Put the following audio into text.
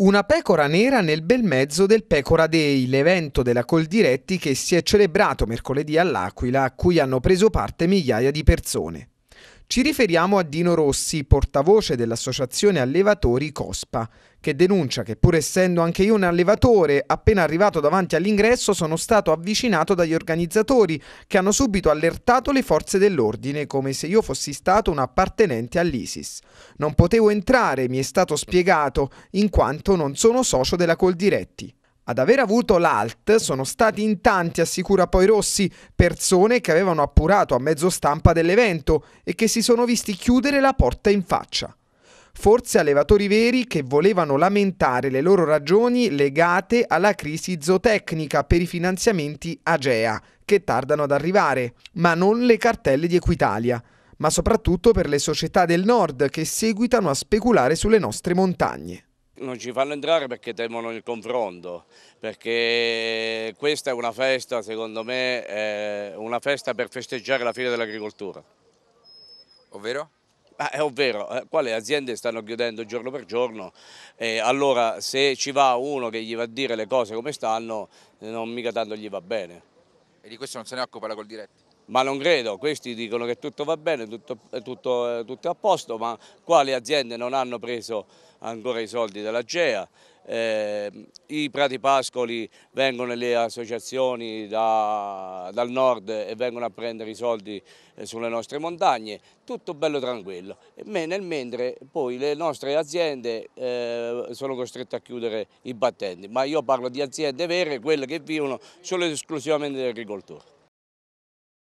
Una pecora nera nel bel mezzo del Pecora Day, l'evento della Coldiretti che si è celebrato mercoledì all'Aquila, a cui hanno preso parte migliaia di persone. Ci riferiamo a Dino Rossi, portavoce dell'associazione allevatori COSPA, che denuncia che pur essendo anche io un allevatore, appena arrivato davanti all'ingresso sono stato avvicinato dagli organizzatori che hanno subito allertato le forze dell'ordine come se io fossi stato un appartenente all'ISIS. Non potevo entrare, mi è stato spiegato, in quanto non sono socio della Coldiretti. Ad aver avuto l'alt sono stati in tanti, assicura poi Rossi, persone che avevano appurato a mezzo stampa dell'evento e che si sono visti chiudere la porta in faccia. Forse allevatori veri che volevano lamentare le loro ragioni legate alla crisi zootecnica per i finanziamenti AGEA, che tardano ad arrivare, ma non le cartelle di Equitalia, ma soprattutto per le società del nord che seguitano a speculare sulle nostre montagne non ci fanno entrare perché temono il confronto, perché questa è una festa, secondo me, è eh, una festa per festeggiare la fine dell'agricoltura. Ovvero? Ah, è ovvero, eh, quale aziende stanno chiudendo giorno per giorno eh, allora se ci va uno che gli va a dire le cose come stanno, non mica tanto gli va bene. E di questo non se ne occupa la Coldiretti? ma non credo, questi dicono che tutto va bene, tutto, tutto, eh, tutto a posto, ma quali aziende non hanno preso ancora i soldi della GEA? Eh, I prati pascoli vengono le associazioni da, dal nord e vengono a prendere i soldi eh, sulle nostre montagne, tutto bello tranquillo. nel mentre poi le nostre aziende eh, sono costrette a chiudere i battenti, ma io parlo di aziende vere, quelle che vivono solo ed esclusivamente dell'agricoltura.